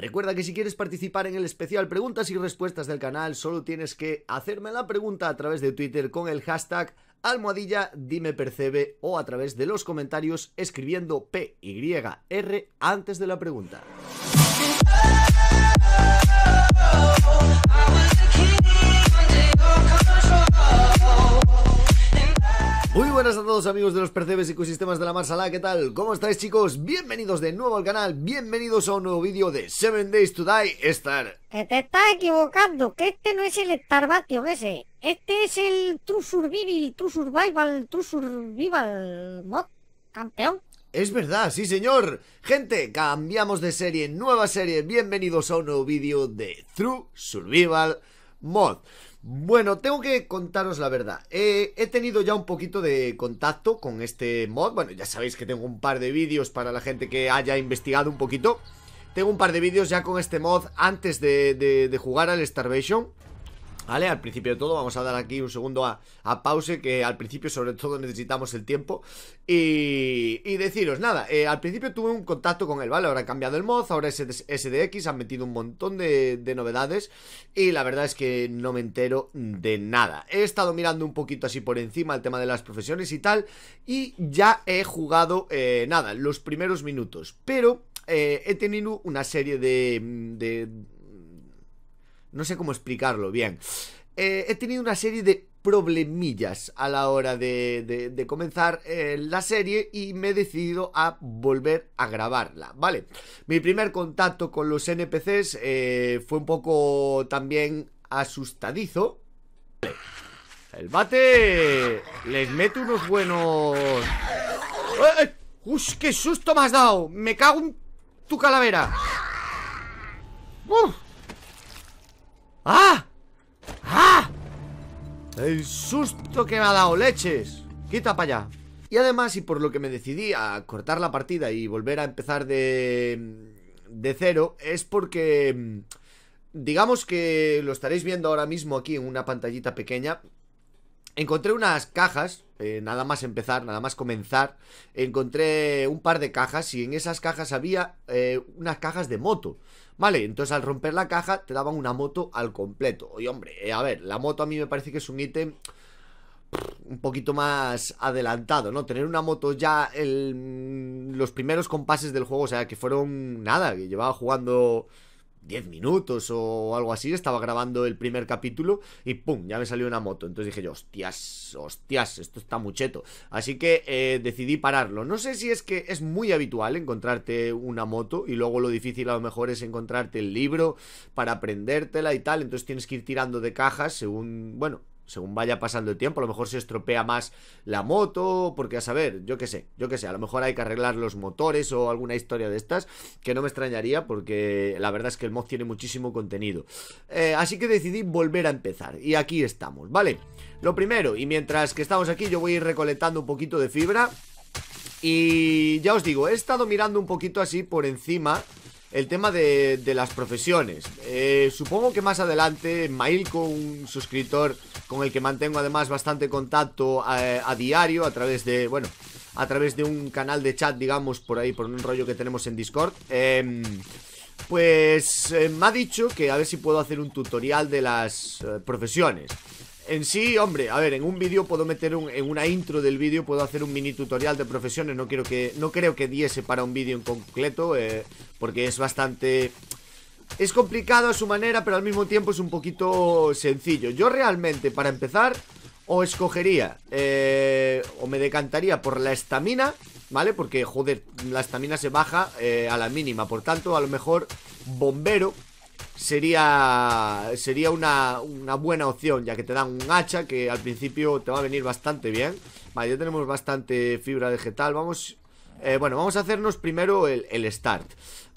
Recuerda que si quieres participar en el especial preguntas y respuestas del canal, solo tienes que hacerme la pregunta a través de Twitter con el hashtag almohadilla dime percebe o a través de los comentarios escribiendo PYR antes de la pregunta. buenas a todos amigos de los Percebes Ecosistemas de la Marsala, ¿qué tal? ¿Cómo estáis chicos? Bienvenidos de nuevo al canal, bienvenidos a un nuevo vídeo de 7 Days to Die Star. Que te estás equivocando, que este no es el Starvatio ese, este es el True Survival, True Survival, True Survival Mod, campeón. Es verdad, sí señor. Gente, cambiamos de serie, nueva serie, bienvenidos a un nuevo vídeo de True Survival Mod. Bueno, tengo que contaros la verdad. Eh, he tenido ya un poquito de contacto con este mod. Bueno, ya sabéis que tengo un par de vídeos para la gente que haya investigado un poquito. Tengo un par de vídeos ya con este mod antes de, de jugar al Starvation. ¿Vale? Al principio de todo, vamos a dar aquí un segundo a, pause, que al principio sobre todo necesitamos el tiempo. Y, y deciros, nada, eh, al principio tuve un contacto con él, ¿vale? Ahora ha cambiado el mod, ahora es SDX, han metido un montón de, novedades y la verdad es que no me entero de nada. He estado mirando un poquito así por encima el tema de las profesiones y tal, y ya he jugado, eh, nada, los primeros minutos, pero... Eh, he tenido una serie de no sé cómo explicarlo bien. Eh, he tenido una serie de problemillas a la hora de, comenzar eh, la serie y me he decidido a volver a grabarla, ¿vale? Mi primer contacto con los NPCs eh, fue un poco también asustadizo. El bate les meto unos buenos... ¡Eh! qué susto me has dado! ¡Me cago en tu calavera! ¡Uf! ¡Ah! ¡Ah! El susto que me ha dado, leches Quita para allá Y además, y por lo que me decidí a cortar la partida Y volver a empezar de... De cero Es porque... Mm, digamos que lo estaréis viendo ahora mismo aquí en una pantallita pequeña Encontré unas cajas, eh, nada más empezar, nada más comenzar, encontré un par de cajas y en esas cajas había eh, unas cajas de moto. Vale, entonces al romper la caja te daban una moto al completo. Y hombre, eh, a ver, la moto a mí me parece que es un ítem un poquito más adelantado, ¿no? Tener una moto ya mm, los primeros compases del juego, o sea, que fueron nada, que llevaba jugando 10 minutos o algo así, estaba grabando el primer capítulo y ¡pum! Ya me salió una moto. Entonces dije yo, hostias, hostias, esto está mucheto. Así que eh, decidí pararlo. No sé si es que es muy habitual encontrarte una moto y luego lo difícil a lo mejor es encontrarte el libro para aprendértela y tal. Entonces tienes que ir tirando de cajas según, bueno, según vaya pasando el tiempo, a lo mejor se estropea más la moto, porque a saber, yo qué sé, yo qué sé, a lo mejor hay que arreglar los motores o alguna historia de estas, que no me extrañaría porque la verdad es que el mod tiene muchísimo contenido. Eh, así que decidí volver a empezar y aquí estamos, ¿vale? Lo primero, y mientras que estamos aquí yo voy a ir recolectando un poquito de fibra y ya os digo, he estado mirando un poquito así por encima el tema de, las profesiones. Eh, supongo que más adelante Mail, con un suscriptor con el que mantengo además bastante contacto eh, a, diario a través de, bueno, a través de un canal de chat, digamos, por ahí, por un rollo que tenemos en Discord. Em, pues eh, me ha dicho que a ver si puedo hacer un tutorial de las eh, profesiones. En sí, hombre, a ver, en un vídeo puedo meter un, en una intro del vídeo puedo hacer un mini tutorial de profesiones. No quiero que, no creo que diese para un vídeo en concreto, porque es bastante es complicado a su manera, pero al mismo tiempo es un poquito sencillo. Yo realmente, para empezar, o escogería eh, o me decantaría por la estamina, ¿vale? Porque, joder, la estamina se baja eh, a la mínima. Por tanto, a lo mejor bombero sería, sería una, buena opción, ya que te dan un hacha que al principio te va a venir bastante bien. Vale, ya tenemos bastante fibra vegetal. Vamos, eh, bueno, vamos a hacernos primero el, el start.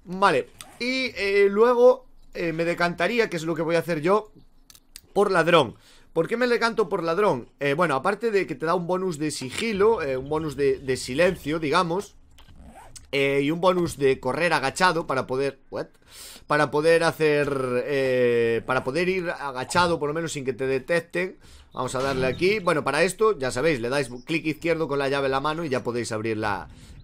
Vale, y eh, luego eh, me decantaría, que es lo que voy a hacer yo, por ladrón. ¿Por qué me decanto por ladrón? Eh, bueno, aparte de que te da un bonus de sigilo, un bonus de silencio, digamos, eh, y un bonus de correr agachado para poder... ¿What? Para poder hacer... Eh, para poder ir agachado por lo menos sin que te detecten Vamos a darle aquí Bueno, para esto, ya sabéis, le dais clic izquierdo con la llave en la mano Y ya podéis abrir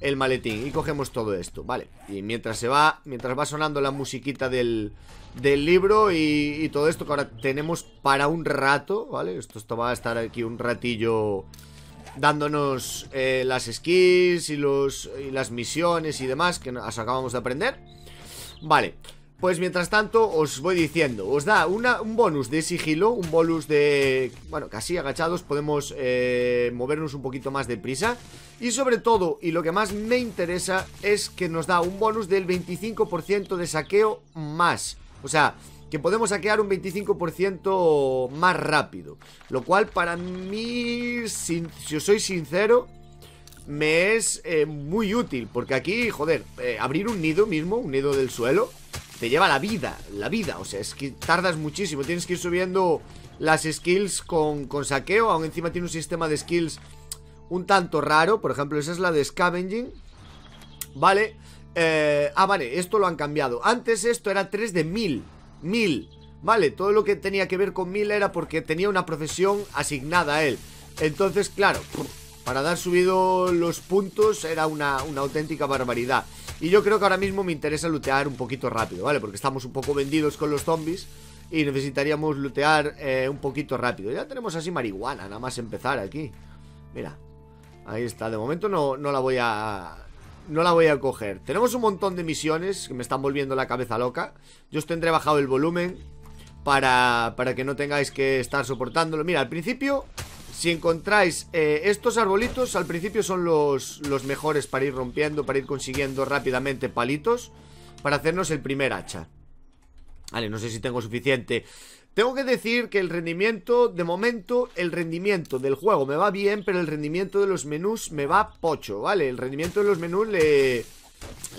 el maletín Y cogemos todo esto, vale Y mientras se va, mientras va sonando la musiquita del, libro y, todo esto que ahora tenemos para un rato, ¿vale? Esto, esto va a estar aquí un ratillo dándonos eh, las skills y, los, las misiones y demás que nos acabamos de aprender. Vale, pues mientras tanto os voy diciendo, os da un bonus de sigilo, un bonus de... Bueno, casi agachados podemos eh, movernos un poquito más deprisa. Y sobre todo, y lo que más me interesa, es que nos da un bonus del 25% de saqueo más. O sea, que podemos saquear un 25% más rápido. Lo cual para mí, si os soy sincero, me es eh, muy útil. Porque aquí, joder, eh, abrir un nido mismo, un nido del suelo, te lleva la vida, la vida. O sea, es que tardas muchísimo. Tienes que ir subiendo las skills con, saqueo. Aún encima tiene un sistema de skills un tanto raro. Por ejemplo, esa es la de scavenging. Vale. Eh, ah, vale, esto lo han cambiado. Antes esto era 3 de 1000. Mil. Vale, todo lo que tenía que ver con Mil era porque tenía una profesión asignada a él. Entonces, claro, para dar subido los puntos era una, auténtica barbaridad. Y yo creo que ahora mismo me interesa lootear un poquito rápido, ¿vale? Porque estamos un poco vendidos con los zombies y necesitaríamos lootear eh, un poquito rápido. Ya tenemos así marihuana, nada más empezar aquí. Mira, ahí está. De momento no, no la voy a no la voy a coger. Tenemos un montón de misiones que me están volviendo la cabeza loca. Yo os tendré bajado el volumen para, para que no tengáis que estar soportándolo. Mira, al principio, si encontráis eh, estos arbolitos, al principio son los, los mejores para ir rompiendo, para ir consiguiendo rápidamente palitos para hacernos el primer hacha. Vale, no sé si tengo suficiente tengo que decir que el rendimiento, de momento, el rendimiento del juego me va bien, pero el rendimiento de los menús me va pocho, ¿vale? El rendimiento de los menús le...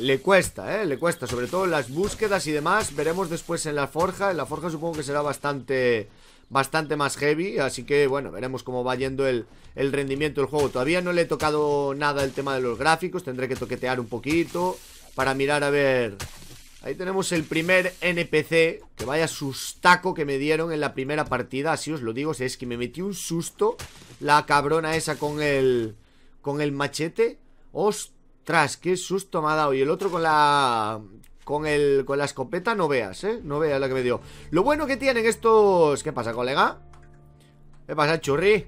Le cuesta, ¿eh? Le cuesta, sobre todo las búsquedas y demás Veremos después en la forja En la forja supongo que será bastante bastante más heavy Así que, bueno, veremos cómo va yendo el, el rendimiento del juego Todavía no le he tocado nada el tema de los gráficos Tendré que toquetear un poquito Para mirar a ver Ahí tenemos el primer NPC Que vaya sustaco que me dieron en la primera partida Así os lo digo, es que me metí un susto La cabrona esa con el... Con el machete Ostras, qué susto me ha dado Y el otro con la... Con, el, con la escopeta no veas, ¿eh? No veas la que me dio Lo bueno que tienen estos... ¿Qué pasa, colega? ¿Qué pasa, churri?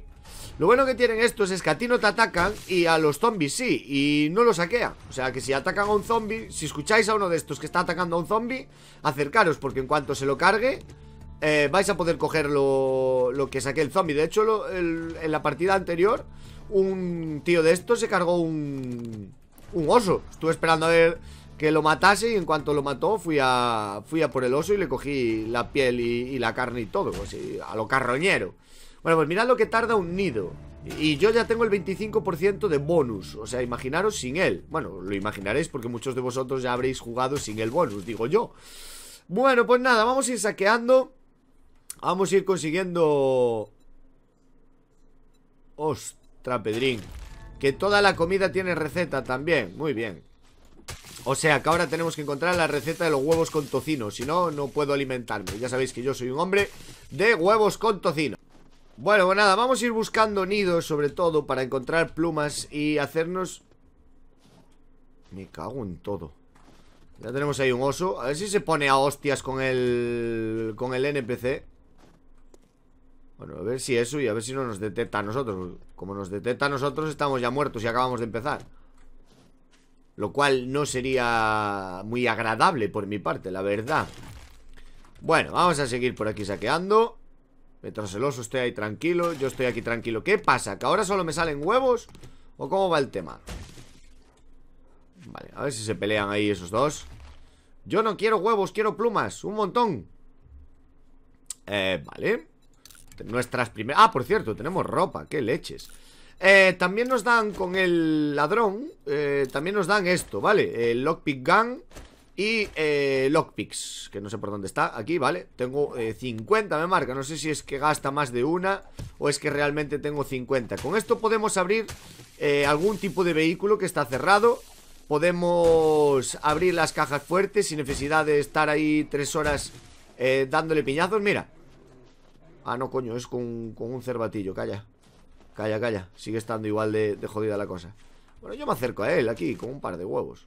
Lo bueno que tienen estos es que a ti no te atacan y a los zombies sí, y no lo saquea. O sea que si atacan a un zombie, si escucháis a uno de estos que está atacando a un zombie, acercaros, porque en cuanto se lo cargue, eh, vais a poder coger lo, que saque el zombie. De hecho, en la partida anterior, un tío de estos se cargó un, un oso. Estuve esperando a ver que lo matase y en cuanto lo mató fui a, fui a por el oso y le cogí la piel y, la carne y todo, pues, a lo carroñero. Bueno, pues mirad lo que tarda un nido. Y yo ya tengo el 25% de bonus O sea, imaginaros sin él Bueno, lo imaginaréis porque muchos de vosotros ya habréis jugado sin el bonus, digo yo Bueno, pues nada, vamos a ir saqueando Vamos a ir consiguiendo Ostra, Pedrín Que toda la comida tiene receta también Muy bien o sea que ahora tenemos que encontrar la receta de los huevos con tocino Si no, no puedo alimentarme Ya sabéis que yo soy un hombre de huevos con tocino bueno, pues nada, vamos a ir buscando nidos sobre todo para encontrar plumas y hacernos... Me cago en todo. Ya tenemos ahí un oso. A ver si se pone a hostias con el... con el NPC. Bueno, a ver si eso y a ver si no nos detecta a nosotros. Como nos detecta a nosotros estamos ya muertos y acabamos de empezar. Lo cual no sería muy agradable por mi parte, la verdad. Bueno, vamos a seguir por aquí saqueando. Mientras el ahí tranquilo, yo estoy aquí tranquilo. ¿Qué pasa? ¿Que ahora solo me salen huevos? ¿O cómo va el tema? Vale, a ver si se pelean ahí esos dos. Yo no quiero huevos, quiero plumas. Un montón. Eh, vale. Nuestras primeras... Ah, por cierto, tenemos ropa. Qué leches. Eh, también nos dan con el ladrón. Eh, también nos dan esto, ¿vale? El lockpick gun. Y eh, lockpicks, que no sé por dónde está Aquí, vale, tengo 50 eh, me marca No sé si es que gasta más de una O es que realmente tengo 50 Con esto podemos abrir eh, algún tipo de vehículo que está cerrado Podemos abrir las cajas fuertes Sin necesidad de estar ahí tres horas dándole piñazos Mira Ah, no, coño, es con, un cervatillo, calla Calla, calla, sigue estando igual de, de jodida la cosa Bueno, yo me acerco a él aquí con un par de huevos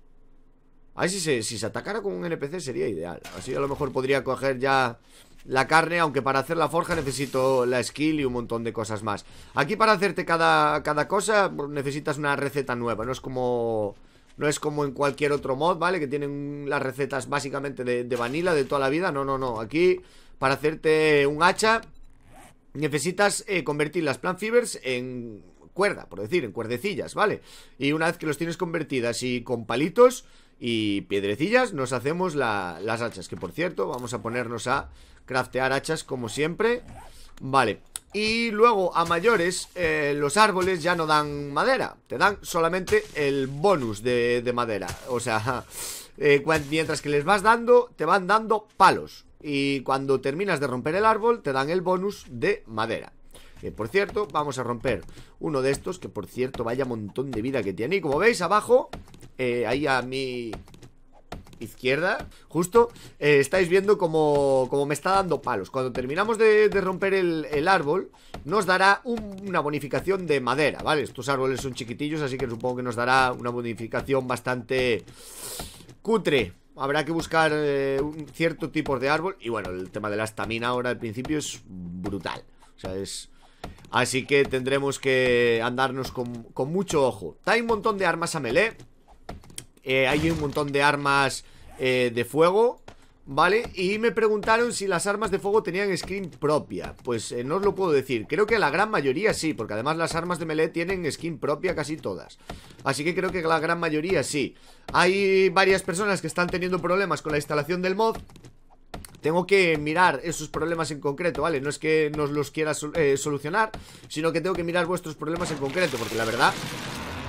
a ver si se atacara con un NPC sería ideal Así a lo mejor podría coger ya la carne Aunque para hacer la forja necesito la skill y un montón de cosas más Aquí para hacerte cada, cada cosa necesitas una receta nueva No es como... No es como en cualquier otro mod, ¿vale? Que tienen las recetas básicamente de, vanilla de toda la vida No, no, no Aquí para hacerte un hacha Necesitas eh, convertir las plant fibers en cuerda, por decir, en cuerdecillas, ¿vale? Y una vez que los tienes convertidas y con palitos y piedrecillas nos hacemos las hachas. Que por cierto, vamos a ponernos a craftear hachas como siempre. Vale. Y luego a mayores eh, los árboles ya no dan madera. Te dan solamente el bonus de, madera. O sea, eh, mientras que les vas dando, te van dando palos. Y cuando terminas de romper el árbol, te dan el bonus de madera por cierto, vamos a romper uno de estos Que por cierto, vaya montón de vida que tiene Y como veis, abajo, eh, ahí a mi izquierda, justo, eh, estáis viendo como, me está dando palos. Cuando terminamos de, romper el, árbol, nos dará una bonificación de madera, ¿vale? Estos árboles son chiquitillos, así que supongo que nos dará una bonificación bastante cutre. Habrá que buscar eh, un cierto tipo de árbol. Y bueno, el tema de la estamina ahora al principio es brutal. O sea, es Así que tendremos que andarnos con, mucho ojo Hay un montón de armas a melee eh, Hay un montón de armas eh, de fuego ¿Vale? Y me preguntaron si las armas de fuego tenían skin propia Pues eh, no os lo puedo decir Creo que la gran mayoría sí Porque además las armas de melee tienen skin propia casi todas Así que creo que la gran mayoría sí Hay varias personas que están teniendo problemas con la instalación del mod tengo que mirar esos problemas en concreto, ¿vale? No es que nos los quiera eh, solucionar, sino que tengo que mirar vuestros problemas en concreto, porque la verdad...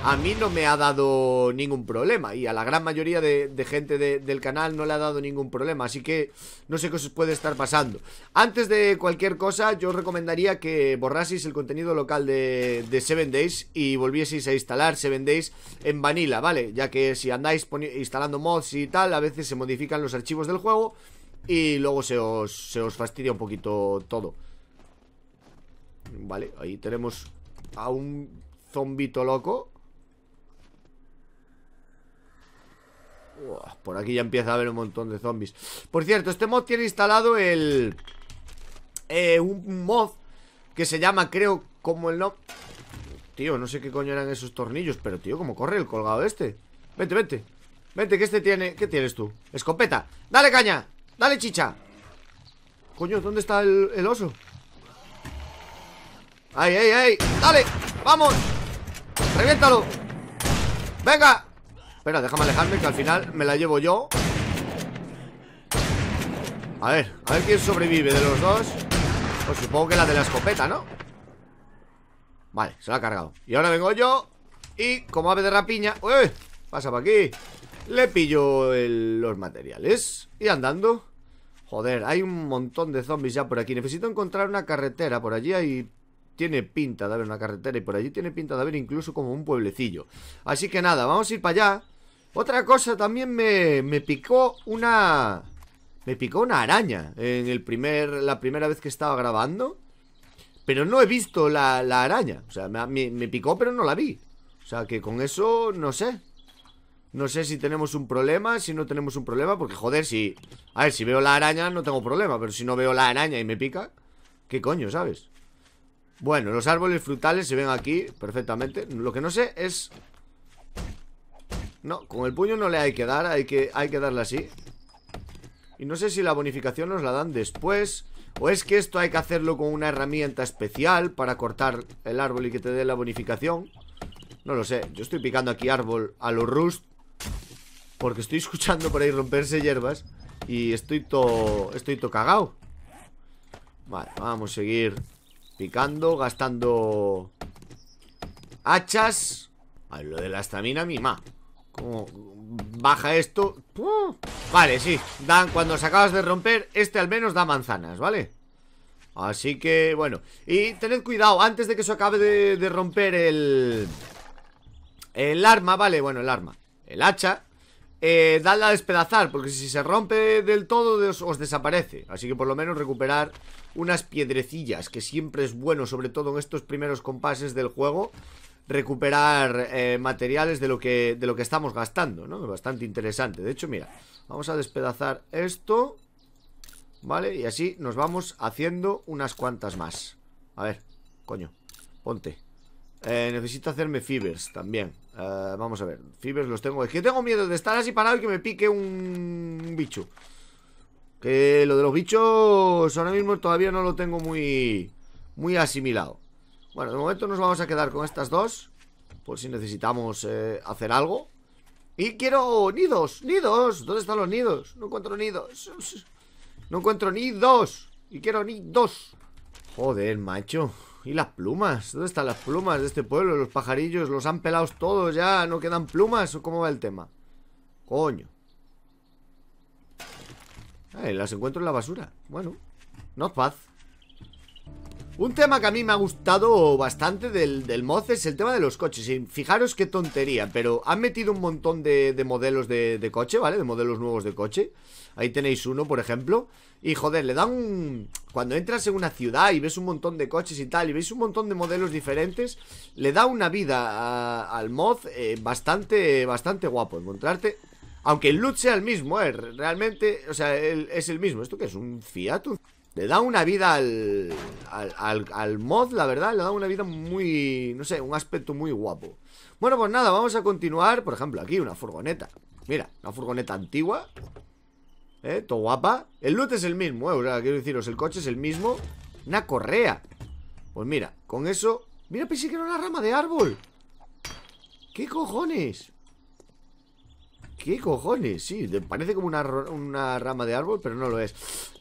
A mí no me ha dado ningún problema y a la gran mayoría de, gente del canal no le ha dado ningún problema, así que no sé qué os puede estar pasando. Antes de cualquier cosa, yo os recomendaría que borraseis el contenido local de, de Seven Days y volvieseis a instalar Seven Days en Vanilla, ¿vale? Ya que si andáis instalando mods y tal, a veces se modifican los archivos del juego y luego se os, fastidia un poquito todo Vale, ahí tenemos a un zombito loco Por aquí ya empieza a haber un montón de zombies Por cierto, este mod tiene instalado el... Eh, un mod que se llama, creo, como el no... Tío, no sé qué coño eran esos tornillos Pero, tío, cómo corre el colgado este Vente, vente Vente, que este tiene... ¿Qué tienes tú? Escopeta Dale caña Dale, chicha Coño, ¿dónde está el, oso? ¡Ay, ay, ay! ¡Dale! ¡Vamos! ¡Reviéntalo! ¡Venga! Espera, déjame alejarme que al final me la llevo yo A ver, a ver quién sobrevive de los dos Pues supongo que la de la escopeta, ¿no? Vale, se la ha cargado Y ahora vengo yo Y como ave de rapiña Eh, Pasa para aquí le pillo los materiales Y andando Joder, hay un montón de zombies ya por aquí Necesito encontrar una carretera Por allí hay... Tiene pinta de haber una carretera Y por allí tiene pinta de haber incluso como un pueblecillo Así que nada, vamos a ir para allá Otra cosa, también me, me picó una... Me picó una araña En el primer... La primera vez que estaba grabando Pero no he visto la, la araña O sea, me, me picó pero no la vi O sea, que con eso, no sé no sé si tenemos un problema, si no tenemos un problema Porque joder, si... A ver, si veo la araña no tengo problema Pero si no veo la araña y me pica ¿Qué coño, sabes? Bueno, los árboles frutales se ven aquí perfectamente Lo que no sé es... No, con el puño no le hay que dar Hay que, hay que darle así Y no sé si la bonificación nos la dan después O es que esto hay que hacerlo con una herramienta especial Para cortar el árbol y que te dé la bonificación No lo sé, yo estoy picando aquí árbol a los rust porque estoy escuchando por ahí romperse hierbas Y estoy todo Estoy to cagao Vale, vamos a seguir picando Gastando Hachas a Lo de la estamina, mi ma Como baja esto Vale, sí Dan, cuando se acabas de romper Este al menos da manzanas, ¿vale? Así que, bueno Y tened cuidado Antes de que se acabe de, de romper el... El arma, vale, bueno, el arma el hacha, eh, a despedazar, porque si se rompe del todo os, desaparece. Así que por lo menos recuperar unas piedrecillas, que siempre es bueno, sobre todo en estos primeros compases del juego, recuperar eh, materiales de lo, que, de lo que estamos gastando, ¿no? Bastante interesante. De hecho, mira, vamos a despedazar esto, ¿vale? Y así nos vamos haciendo unas cuantas más. A ver, coño, ponte. Eh, necesito hacerme fibers también. Eh, vamos a ver. Fibers los tengo. Es que tengo miedo de estar así parado y que me pique un, bicho. Que lo de los bichos ahora mismo todavía no lo tengo muy, muy asimilado. Bueno, de momento nos vamos a quedar con estas dos. Por si necesitamos eh, hacer algo. Y quiero nidos, nidos. ¿Dónde están los nidos? No encuentro nidos. No encuentro nidos. Y quiero nidos. Joder, macho. ¿Y las plumas? ¿Dónde están las plumas de este pueblo? Los pajarillos los han pelado todos ya. ¿No quedan plumas? ¿O cómo va el tema? Coño. las encuentro en la basura. Bueno, no paz. Un tema que a mí me ha gustado bastante del, del es el tema de los coches. fijaros qué tontería, pero han metido un montón de, modelos de coche, ¿vale? De modelos nuevos de coche. Ahí tenéis uno, por ejemplo. Y joder, le da un... Cuando entras en una ciudad y ves un montón de coches y tal, y veis un montón de modelos diferentes, le da una vida al mod eh, bastante, bastante guapo. Encontrarte... Aunque el loot sea el mismo, eh, realmente, o sea, es el mismo. ¿Esto qué es? ¿Un Fiat? Le da una vida al, al, al, mod, la verdad, le da una vida muy, no sé, un aspecto muy guapo. Bueno, pues nada, vamos a continuar, por ejemplo, aquí una furgoneta. Mira, una furgoneta antigua, ¿Eh? Todo guapa. El loot es el mismo, ¿eh? O sea, quiero deciros, el coche es el mismo. Una correa. Pues mira, con eso... Mira, pensé que era una rama de árbol. ¿Qué cojones? ¿Qué cojones? Sí, parece como una, rama de árbol, pero no lo es.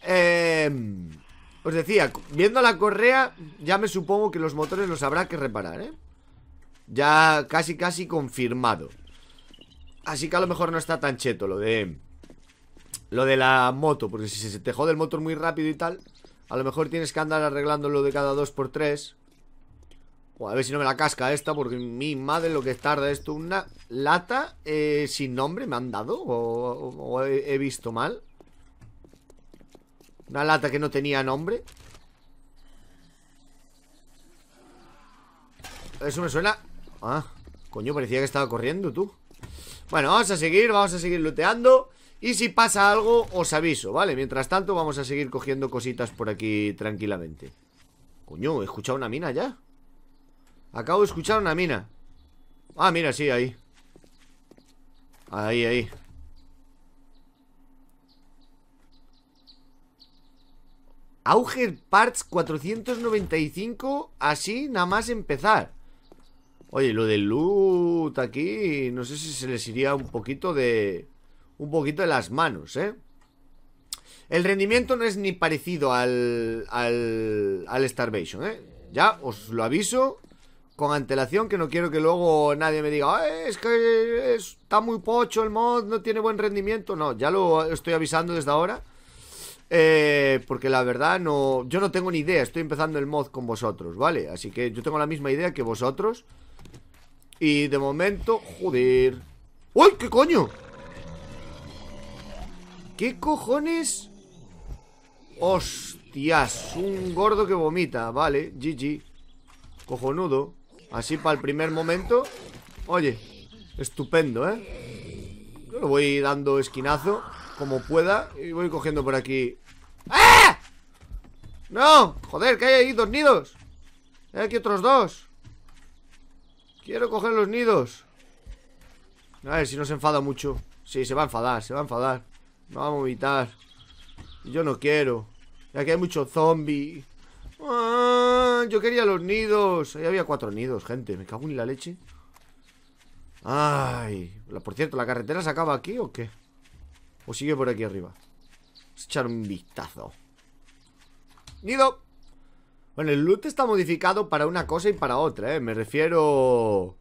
Eh, os decía, viendo la correa, ya me supongo que los motores los habrá que reparar, ¿eh? Ya casi, casi confirmado. Así que a lo mejor no está tan cheto lo de lo de la moto, porque si se te jode el motor muy rápido y tal, a lo mejor tienes que andar arreglándolo de cada 2 por 3 O a ver si no me la casca esta, porque mi madre lo que tarda esto. Una lata eh, sin nombre me han dado, o, he, visto mal. Una lata que no tenía nombre. Eso me suena... Ah, coño, parecía que estaba corriendo, tú. Bueno, vamos a seguir, vamos a seguir looteando. Y si pasa algo, os aviso, ¿vale? Mientras tanto, vamos a seguir cogiendo cositas por aquí tranquilamente. Coño, he escuchado una mina ya. Acabo de escuchar una mina. Ah, mira, sí, ahí. Ahí, ahí. Auger Parts 495 Así nada más empezar Oye, lo del loot aquí No sé si se les iría un poquito de un poquito de las manos, ¿eh? El rendimiento no es ni parecido al, al, al Starvation, ¿eh? Ya os lo aviso con antelación que no quiero que luego nadie me diga es que está muy pocho el mod, no tiene buen rendimiento. No, ya lo estoy avisando desde ahora. Eh, porque la verdad no, yo no tengo ni idea, estoy empezando el mod con vosotros, ¿vale? Así que yo tengo la misma idea que vosotros. Y de momento, joder. ¡Uy, qué coño! ¿Qué cojones? Hostias, un gordo que vomita Vale, GG Cojonudo, así para el primer momento Oye, estupendo, ¿eh? Yo voy dando esquinazo Como pueda Y voy cogiendo por aquí ¡Ah! ¡No! Joder, que hay ahí dos nidos Hay aquí otros dos Quiero coger los nidos A ver si no se enfada mucho Sí, se va a enfadar, se va a enfadar no a vomitar. Yo no quiero. Ya que hay muchos zombies. Ah, yo quería los nidos. Ahí había cuatro nidos, gente. Me cago en la leche. Ay. Por cierto, ¿la carretera se acaba aquí o qué? ¿O sigue por aquí arriba? Vamos a echar un vistazo. ¡Nido! Bueno, el loot está modificado para una cosa y para otra, ¿eh? Me refiero...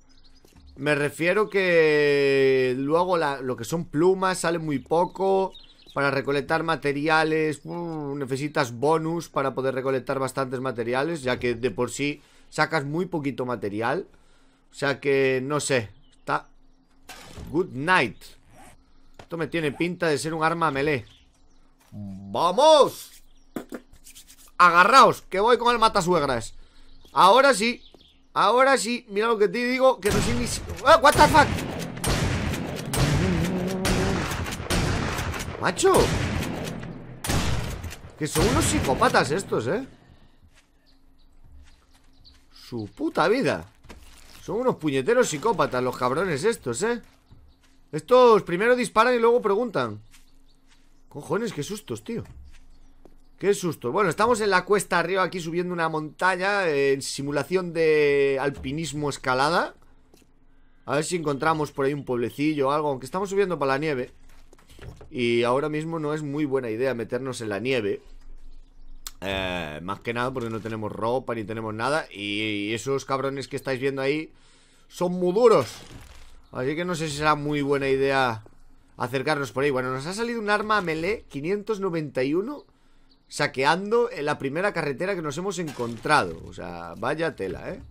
Me refiero que luego lo que son plumas sale muy poco. Para recolectar materiales necesitas bonus para poder recolectar bastantes materiales, ya que de por sí sacas muy poquito material. O sea que no sé, está... Good night. Esto me tiene pinta de ser un arma melee. ¡Vamos! Agarraos, que voy con el matasuegras. Ahora sí, Ahora sí, mira lo que te digo, que no soy ni... ¡Ah, what the fuck! ¡Macho! Que son unos psicópatas estos, ¿eh? Su puta vida Son unos puñeteros psicópatas los cabrones estos, ¿eh? Estos primero disparan y luego preguntan Cojones, qué sustos, tío Qué susto. Bueno, estamos en la cuesta arriba aquí subiendo una montaña en simulación de alpinismo escalada. A ver si encontramos por ahí un pueblecillo o algo, aunque estamos subiendo para la nieve. Y ahora mismo no es muy buena idea meternos en la nieve. Eh, más que nada porque no tenemos ropa ni tenemos nada. Y esos cabrones que estáis viendo ahí son muy duros. Así que no sé si será muy buena idea acercarnos por ahí. Bueno, nos ha salido un arma melee 591 saqueando en la primera carretera que nos hemos encontrado. O sea, vaya tela, ¿eh?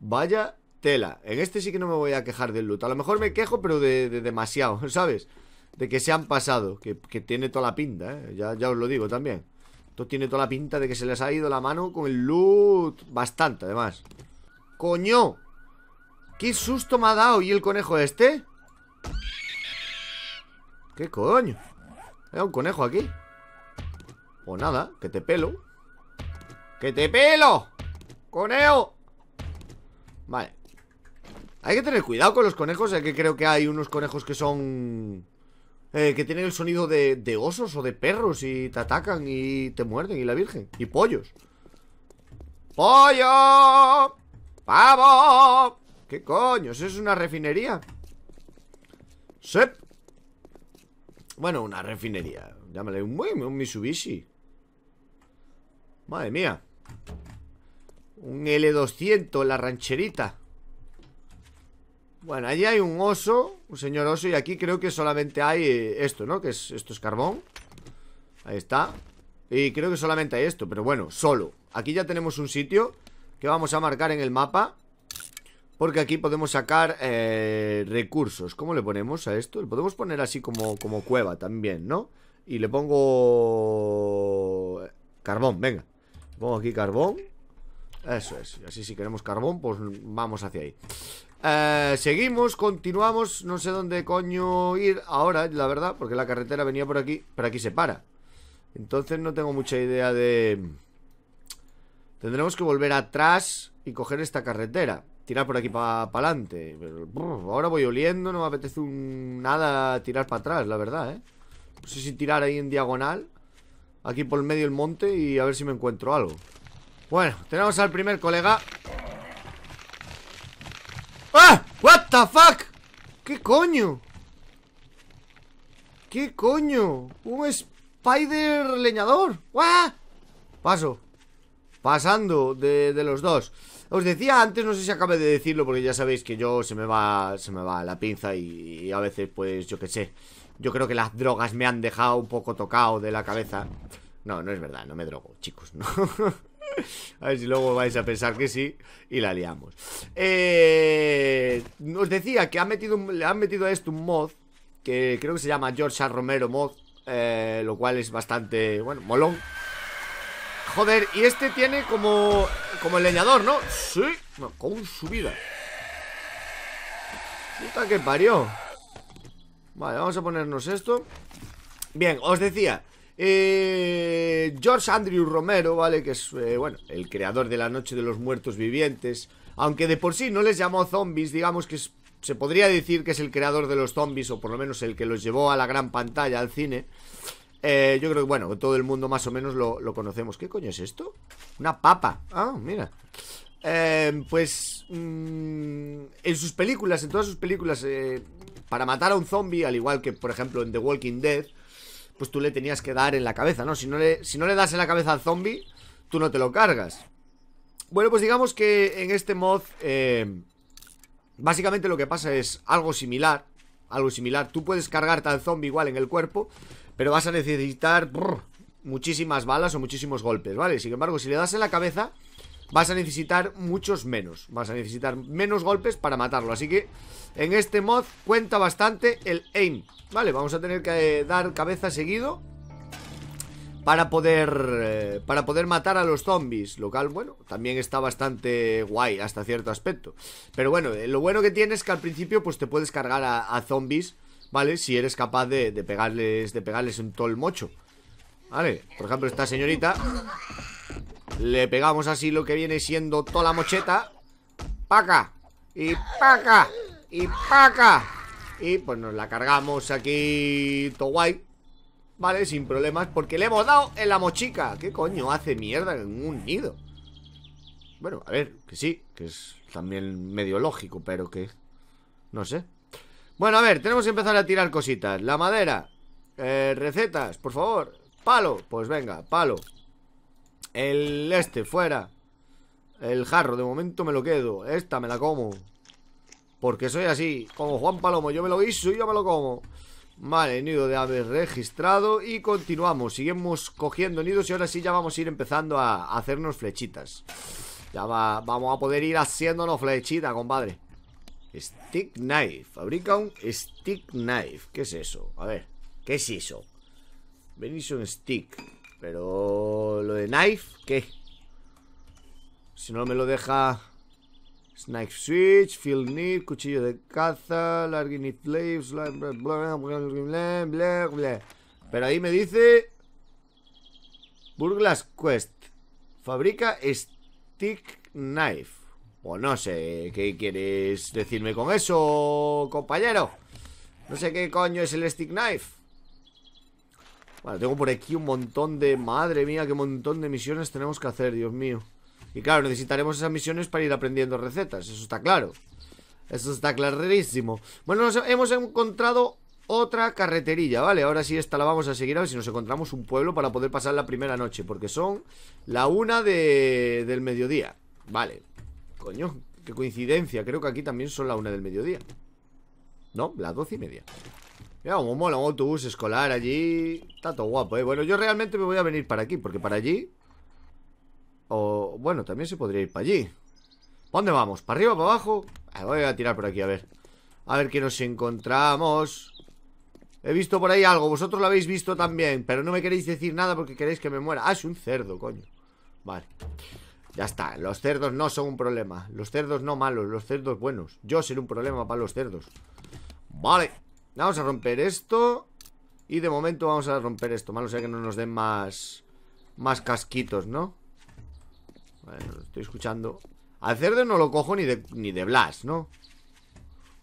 Vaya tela. En este sí que no me voy a quejar del loot. A lo mejor me quejo, pero de, demasiado, ¿sabes? De que se han pasado, que, tiene toda la pinta, ¿eh? Ya, ya os lo digo también. Esto tiene toda la pinta de que se les ha ido la mano con el loot. Bastante, además. ¡Coño! ¡Qué susto me ha dado! ¿Y el conejo este? ¿Qué coño? Hay un conejo aquí o nada, que te pelo ¡Que te pelo! ¡Coneo! Vale Hay que tener cuidado con los conejos Ya que creo que hay unos conejos que son... Eh, que tienen el sonido de, osos o de perros Y te atacan y te muerden Y la virgen Y pollos ¡Pollo! ¡Pavo! ¿Qué coño? ¿Eso es una refinería? ¡Sep! Bueno, una refinería Llámale un, un Mitsubishi Madre mía Un L200, la rancherita Bueno, allí hay un oso Un señor oso Y aquí creo que solamente hay eh, esto, ¿no? Que es, esto es carbón Ahí está Y creo que solamente hay esto Pero bueno, solo Aquí ya tenemos un sitio Que vamos a marcar en el mapa porque aquí podemos sacar eh, recursos. ¿Cómo le ponemos a esto? Le podemos poner así como, como cueva también, ¿no? Y le pongo... Carbón, venga. Pongo aquí carbón Eso es, así si queremos carbón, pues vamos hacia ahí eh, Seguimos, continuamos No sé dónde coño ir ahora, la verdad Porque la carretera venía por aquí, pero aquí se para Entonces no tengo mucha idea de... Tendremos que volver atrás y coger esta carretera Tirar por aquí para adelante ahora voy oliendo, no me apetece nada tirar para atrás, la verdad, eh No sé si tirar ahí en diagonal Aquí por medio del monte y a ver si me encuentro algo Bueno, tenemos al primer colega ¡Ah! ¿What the fuck? ¿Qué coño? ¿Qué coño? Un spider leñador ¡Ah! Paso Pasando de, los dos os decía antes, no sé si acabé de decirlo Porque ya sabéis que yo se me va, se me va la pinza Y, y a veces pues yo qué sé yo creo que las drogas me han dejado un poco tocado de la cabeza. No, no es verdad, no me drogo, chicos, A ver si luego vais a pensar que sí y la liamos. Eh, os decía que han metido, le han metido a esto un mod que creo que se llama George Romero mod, eh, lo cual es bastante, bueno, molón. Joder, y este tiene como, como el leñador, ¿no? Sí, con su vida. Puta que parió. Vale, vamos a ponernos esto Bien, os decía eh, George Andrew Romero, ¿vale? Que es, eh, bueno, el creador de la Noche de los Muertos Vivientes Aunque de por sí no les llamó zombies Digamos que se podría decir que es el creador de los zombies O por lo menos el que los llevó a la gran pantalla, al cine eh, yo creo que, bueno, todo el mundo más o menos lo, conocemos ¿Qué coño es esto? Una papa Ah, mira pues mm, en sus películas, en todas sus películas, para matar a un zombie, al igual que por ejemplo en The Walking Dead, pues tú le tenías que dar en la cabeza, ¿no? Si no le, si no le das en la cabeza al zombie, tú no te lo cargas. Bueno, pues digamos que en este mod, eh, básicamente lo que pasa es algo similar, algo similar. Tú puedes cargarte al zombie igual en el cuerpo, pero vas a necesitar muchísimas balas o muchísimos golpes, ¿vale? Sin embargo, si le das en la cabeza, vas a necesitar muchos menos. Vas a necesitar menos golpes para matarlo. Así que en este mod cuenta bastante el aim. Vale, vamos a tener que eh, dar cabeza seguido para poder, eh, para poder matar a los zombies. Lo cual, bueno, también está bastante guay hasta cierto aspecto. Pero bueno, eh, lo bueno que tiene es que al principio pues te puedes cargar a, zombies, ¿vale? Si eres capaz de, pegarles, de pegarles un tol mocho. Vale, por ejemplo, esta señorita le pegamos así lo que viene siendo toda la mocheta. ¡Paca! ¡Y paca! ¡Y paca! Y pues nos la cargamos aquí todo guay. Vale, sin problemas, porque le hemos dado en la mochica. ¿Qué coño hace mierda en un nido? Bueno, a ver, que sí, que es también medio lógico, pero que... No sé. Bueno, a ver, tenemos que empezar a tirar cositas. La madera. Eh, recetas, por favor. Palo. Pues venga, palo. El este, fuera El jarro, de momento me lo quedo Esta me la como Porque soy así, como Juan Palomo Yo me lo hizo y yo me lo como Vale, nido de haber registrado Y continuamos, seguimos cogiendo nidos Y ahora sí ya vamos a ir empezando a hacernos flechitas Ya va, vamos a poder ir haciéndonos flechitas, compadre Stick knife Fabrica un stick knife ¿Qué es eso? A ver, ¿qué es eso? Venís un stick pero lo de Knife, ¿qué? Si no me lo deja... Knife Switch, Field Need, Cuchillo de Caza, larguinite Slaves, Pero ahí me dice... burglas Quest. Fabrica Stick Knife. O no sé, ¿qué quieres decirme con eso, compañero? No sé qué coño es el Stick Knife. Vale, tengo por aquí un montón de... Madre mía, qué montón de misiones tenemos que hacer, Dios mío Y claro, necesitaremos esas misiones para ir aprendiendo recetas Eso está claro Eso está clarísimo Bueno, hemos encontrado otra carreterilla, ¿vale? Ahora sí esta la vamos a seguir a ver si nos encontramos un pueblo para poder pasar la primera noche Porque son la una del mediodía Vale Coño, qué coincidencia Creo que aquí también son la una del mediodía No, las doce y media Mira, como mola un autobús escolar allí. Tanto guapo, ¿eh? Bueno, yo realmente me voy a venir para aquí, porque para allí... O... Bueno, también se podría ir para allí. ¿Para dónde vamos? ¿Para arriba, o para abajo? Ah, voy a tirar por aquí, a ver. A ver qué nos encontramos. He visto por ahí algo, vosotros lo habéis visto también, pero no me queréis decir nada porque queréis que me muera. Ah, es un cerdo, coño. Vale. Ya está, los cerdos no son un problema. Los cerdos no malos, los cerdos buenos. Yo seré un problema para los cerdos. Vale. Vamos a romper esto. Y de momento vamos a romper esto. Malo sea que no nos den más... Más casquitos, ¿no? Bueno, lo estoy escuchando. Al cerdo no lo cojo ni de, ni de Blas, ¿no?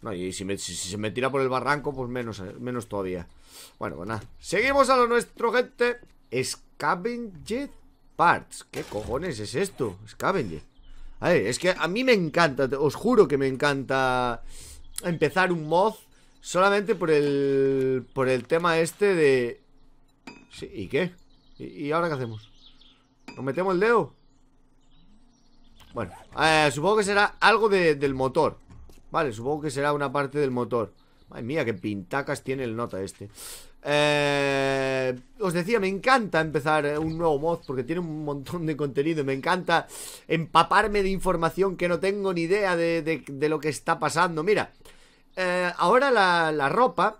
No, y si, se me tira por el barranco, pues menos, menos todavía. Bueno, pues nada. Seguimos a lo nuestro, gente. Scavenger Parts. ¿Qué cojones es esto? Scavenger. A ver, es que a mí me encanta, os juro que me encanta empezar un mod Solamente por el... Por el tema este de... ¿Y qué? ¿Y, ahora qué hacemos? ¿Nos metemos el dedo? Bueno, eh, supongo que será algo del motor Vale, supongo que será una parte del motor Madre mía, qué pintacas tiene el nota este eh, os decía, me encanta empezar un nuevo mod porque tiene un montón de contenido. Me encanta empaparme de información que no tengo ni idea de, de, lo que está pasando. Mira, eh, ahora la, ropa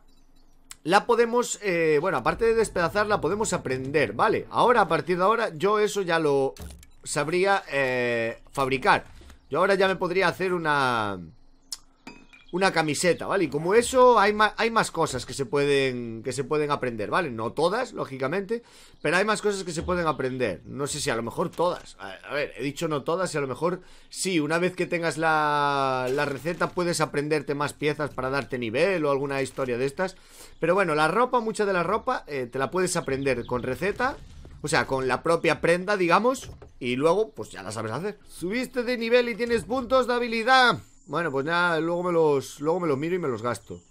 la podemos, eh, bueno, aparte de despedazar, la podemos aprender, ¿vale? Ahora, a partir de ahora, yo eso ya lo sabría eh, fabricar. Yo ahora ya me podría hacer una una camiseta, ¿vale? Y como eso hay más, hay más cosas que se, pueden, que se pueden aprender, ¿vale? No todas, lógicamente, pero hay más cosas que se pueden aprender. No sé si a lo mejor todas. A, ver, he dicho no todas y a lo mejor sí, una vez que tengas la, la receta puedes aprenderte más piezas para darte nivel o alguna historia de estas. Pero bueno, la ropa, mucha de la ropa, eh, te la puedes aprender con receta o sea, con la propia prenda, digamos Y luego, pues ya la sabes hacer Subiste de nivel y tienes puntos de habilidad bueno, pues ya luego me los, luego me los miro y me los gasto.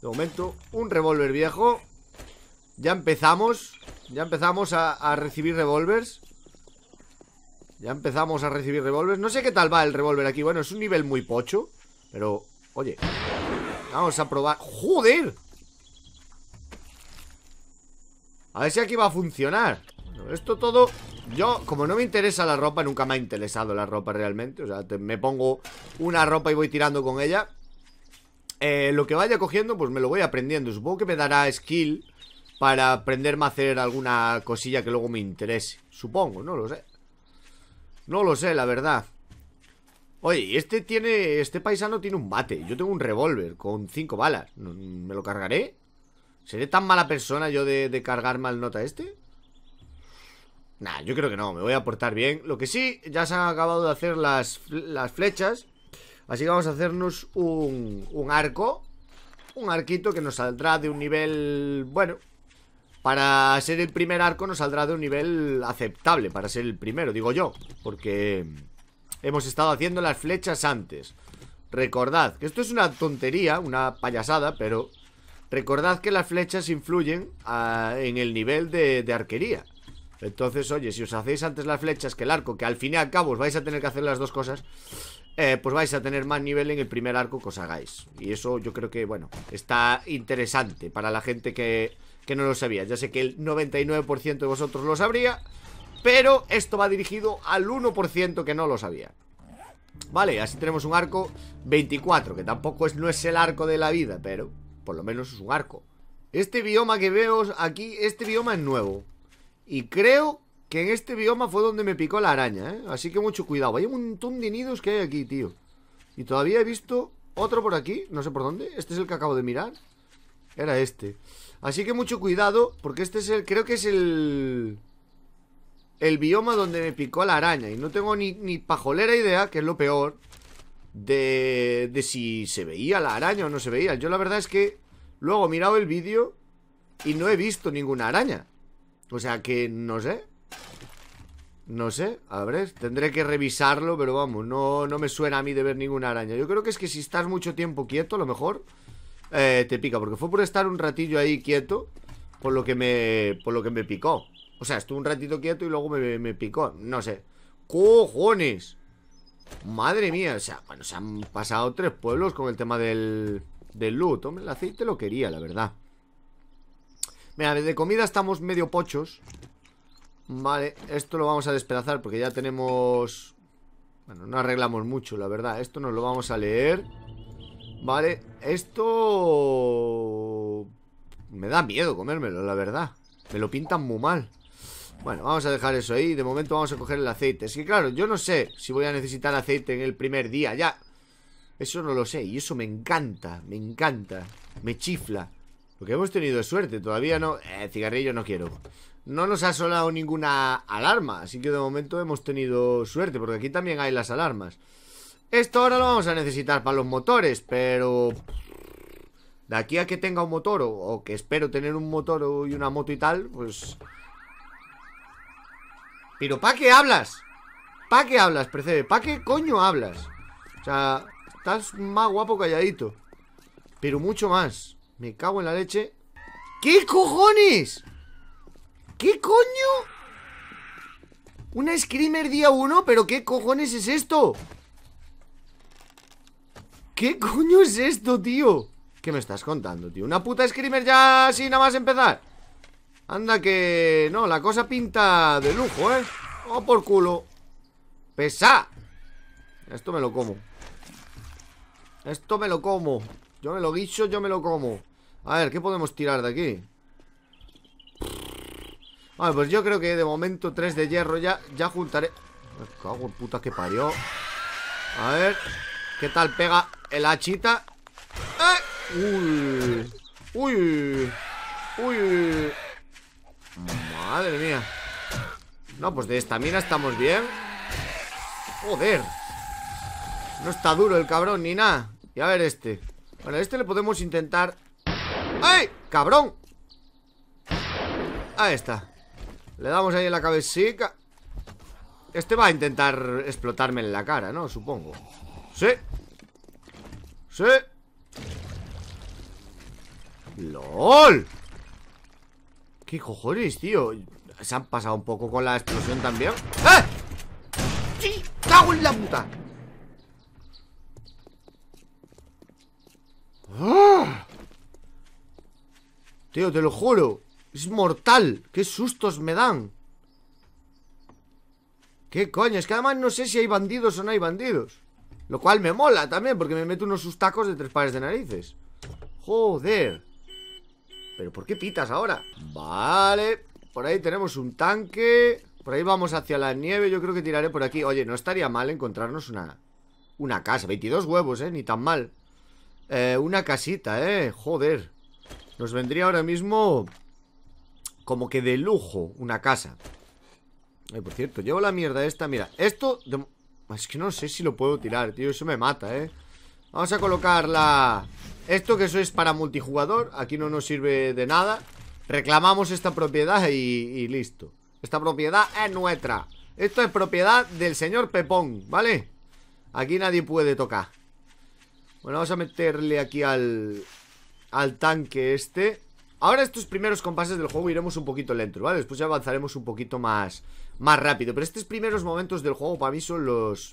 De momento, un revólver viejo. Ya empezamos. Ya empezamos a, recibir revólvers. Ya empezamos a recibir revólvers. No sé qué tal va el revólver aquí. Bueno, es un nivel muy pocho. Pero, oye. Vamos a probar. ¡Joder! A ver si aquí va a funcionar. Esto todo yo, como no me interesa la ropa, nunca me ha interesado la ropa realmente O sea, me pongo una ropa y voy tirando con ella eh, Lo que vaya cogiendo, pues me lo voy aprendiendo Supongo que me dará skill para aprenderme a hacer alguna cosilla que luego me interese Supongo, no lo sé No lo sé, la verdad Oye, este tiene, este paisano tiene un bate Yo tengo un revólver con cinco balas ¿Me lo cargaré? ¿Seré tan mala persona yo de, cargar mal al nota este? Nah, yo creo que no, me voy a portar bien Lo que sí, ya se han acabado de hacer las, flechas Así que vamos a hacernos un, arco Un arquito que nos saldrá de un nivel... Bueno, para ser el primer arco nos saldrá de un nivel aceptable Para ser el primero, digo yo Porque hemos estado haciendo las flechas antes Recordad que esto es una tontería, una payasada Pero recordad que las flechas influyen ah, en el nivel de, de arquería entonces, oye, si os hacéis antes las flechas que el arco, que al fin y al cabo os vais a tener que hacer las dos cosas, eh, pues vais a tener más nivel en el primer arco que os hagáis. Y eso yo creo que, bueno, está interesante para la gente que, que no lo sabía. Ya sé que el 99% de vosotros lo sabría, pero esto va dirigido al 1% que no lo sabía. Vale, así tenemos un arco 24, que tampoco es, no es el arco de la vida, pero por lo menos es un arco. Este bioma que veo aquí, este bioma es nuevo. Y creo que en este bioma fue donde me picó la araña, ¿eh? Así que mucho cuidado. Hay un montón de nidos que hay aquí, tío. Y todavía he visto otro por aquí, no sé por dónde. Este es el que acabo de mirar. Era este. Así que mucho cuidado, porque este es el... Creo que es el... El bioma donde me picó la araña. Y no tengo ni, pajolera idea, que es lo peor, de, de si se veía la araña o no se veía. Yo la verdad es que luego he mirado el vídeo y no he visto ninguna araña. O sea que no sé. No sé, a ver, tendré que revisarlo, pero vamos, no, no me suena a mí de ver ninguna araña. Yo creo que es que si estás mucho tiempo quieto, a lo mejor eh, te pica, porque fue por estar un ratillo ahí quieto por lo que me, por lo que me picó. O sea, estuve un ratito quieto y luego me, picó, no sé. ¡Cojones! Madre mía, o sea, bueno, se han pasado tres pueblos con el tema del, del loot. Hombre, el aceite lo quería, la verdad. Mira, de comida estamos medio pochos Vale, esto lo vamos a despedazar porque ya tenemos... Bueno, no arreglamos mucho, la verdad Esto nos lo vamos a leer Vale, esto... Me da miedo comérmelo, la verdad Me lo pintan muy mal Bueno, vamos a dejar eso ahí De momento vamos a coger el aceite Es que claro, yo no sé si voy a necesitar aceite en el primer día Ya, eso no lo sé Y eso me encanta, me encanta Me chifla lo que hemos tenido es suerte, todavía no... Eh, cigarrillo no quiero. No nos ha sonado ninguna alarma, así que de momento hemos tenido suerte, porque aquí también hay las alarmas. Esto ahora lo vamos a necesitar para los motores, pero... De aquí a que tenga un motor, o, que espero tener un motor y una moto y tal, pues... Pero ¿pa' qué hablas? ¿Pa' qué hablas, Percebe? ¿Pa' qué coño hablas? O sea, estás más guapo calladito. Pero mucho más. Me cago en la leche. ¿Qué cojones? ¿Qué coño? Una Screamer día 1, pero ¿qué cojones es esto? ¿Qué coño es esto, tío? ¿Qué me estás contando, tío? ¿Una puta Screamer ya así nada más empezar? Anda que... No, la cosa pinta de lujo, ¿eh? Oh, por culo ¡Pesa! Esto me lo como Esto me lo como Yo me lo guiso, yo me lo como a ver, ¿qué podemos tirar de aquí? Vale, pues yo creo que de momento tres de hierro ya, ya juntaré cago en puta que parió A ver ¿Qué tal pega el hachita? ¡Eh! ¡Uy! ¡Uy! ¡Uy! Madre mía No, pues de esta mina estamos bien ¡Joder! No está duro el cabrón ni nada Y a ver este Bueno, este le podemos intentar ¡Ay! ¡Cabrón! Ahí está Le damos ahí en la cabecita Este va a intentar explotarme en la cara, ¿no? Supongo ¡Sí! ¡Sí! ¡Lol! ¿Qué cojones, tío? Se han pasado un poco con la explosión también ¡Eh! ¡Sí! ¡Cago en la puta! Tío, te lo juro. Es mortal. Qué sustos me dan. ¿Qué coño? Es que además no sé si hay bandidos o no hay bandidos. Lo cual me mola también, porque me meto unos sustacos de tres pares de narices. Joder. ¿Pero por qué pitas ahora? Vale. Por ahí tenemos un tanque. Por ahí vamos hacia la nieve. Yo creo que tiraré por aquí. Oye, no estaría mal encontrarnos una, una casa. 22 huevos, ¿eh? Ni tan mal. Eh, una casita, ¿eh? Joder. Nos vendría ahora mismo como que de lujo una casa. Ay, por cierto, llevo la mierda esta. Mira, esto... Es que no sé si lo puedo tirar, tío. Eso me mata, ¿eh? Vamos a colocar la... Esto que eso es para multijugador. Aquí no nos sirve de nada. Reclamamos esta propiedad y, y listo. Esta propiedad es nuestra. Esto es propiedad del señor Pepón, ¿vale? Aquí nadie puede tocar. Bueno, vamos a meterle aquí al al tanque este Ahora estos primeros compases del juego iremos un poquito lentos, ¿vale? Después ya avanzaremos un poquito más, más rápido Pero estos primeros momentos del juego para mí son los,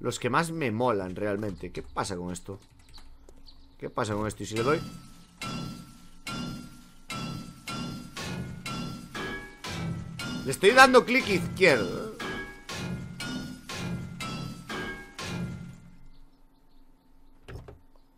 los que más me molan realmente ¿Qué pasa con esto? ¿Qué pasa con esto? ¿Y si le doy? Le estoy dando clic izquierdo ¿eh?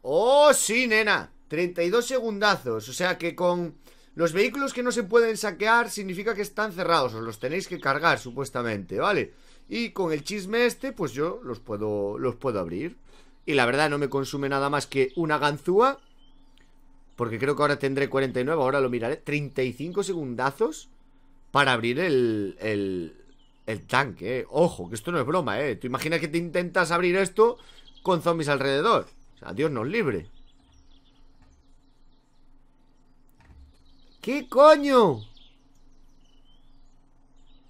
¡Oh, sí, nena! 32 segundazos, o sea que con los vehículos que no se pueden saquear significa que están cerrados, os los tenéis que cargar supuestamente, ¿vale? Y con el chisme este, pues yo los puedo, los puedo abrir. Y la verdad no me consume nada más que una ganzúa, porque creo que ahora tendré 49, ahora lo miraré, 35 segundazos para abrir el, el, el tanque, ¿eh? Ojo, que esto no es broma, ¿eh? Tú imaginas que te intentas abrir esto con zombies alrededor. O sea, Dios nos libre. ¿Qué coño?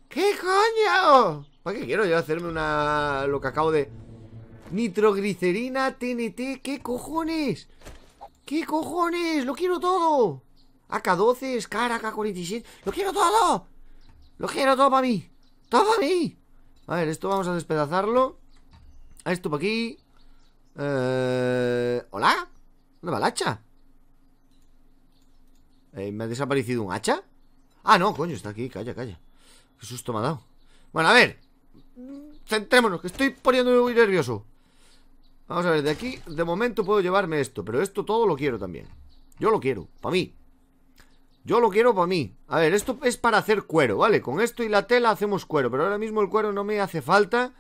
¿Qué coño? ¿Para qué quiero yo hacerme una... lo que acabo de... Nitroglicerina, TNT, ¿qué cojones? ¿Qué cojones? ¡Lo quiero todo! AK-12, Scar, AK-47 ¡Lo quiero todo! ¡Lo quiero todo para mí! ¡Todo para mí! A ver, esto vamos a despedazarlo A esto para aquí eh... ¿Hola? ¿Una balacha? Eh, ¿Me ha desaparecido un hacha? Ah, no, coño, está aquí, calla, calla Qué susto me ha dado Bueno, a ver Centrémonos, que estoy poniéndome muy nervioso Vamos a ver, de aquí, de momento puedo llevarme esto Pero esto todo lo quiero también Yo lo quiero, para mí Yo lo quiero para mí A ver, esto es para hacer cuero, ¿vale? Con esto y la tela hacemos cuero Pero ahora mismo el cuero no me hace falta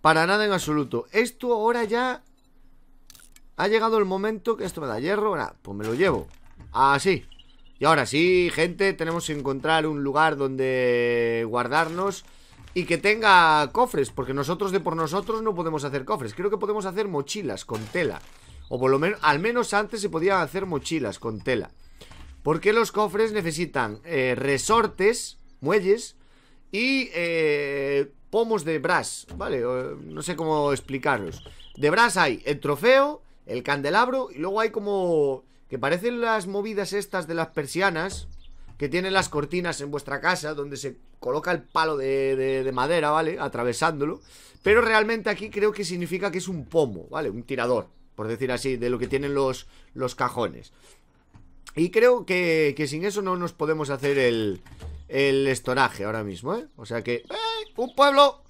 Para nada en absoluto Esto ahora ya Ha llegado el momento que esto me da hierro pues me lo llevo Así y ahora sí, gente, tenemos que encontrar un lugar donde guardarnos y que tenga cofres, porque nosotros de por nosotros no podemos hacer cofres. Creo que podemos hacer mochilas con tela. O por lo menos, al menos antes se podían hacer mochilas con tela. Porque los cofres necesitan eh, resortes, muelles y eh, pomos de brass, ¿vale? No sé cómo explicarlos. De brass hay el trofeo, el candelabro y luego hay como que parecen las movidas estas de las persianas que tienen las cortinas en vuestra casa, donde se coloca el palo de, madera, ¿vale? Atravesándolo. Pero realmente aquí creo que significa que es un pomo, ¿vale? Un tirador, por decir así, de lo que tienen los, los cajones. Y creo que, sin eso no nos podemos hacer el, el estoraje ahora mismo, ¿eh? O sea que... ¡eh! Un pueblo!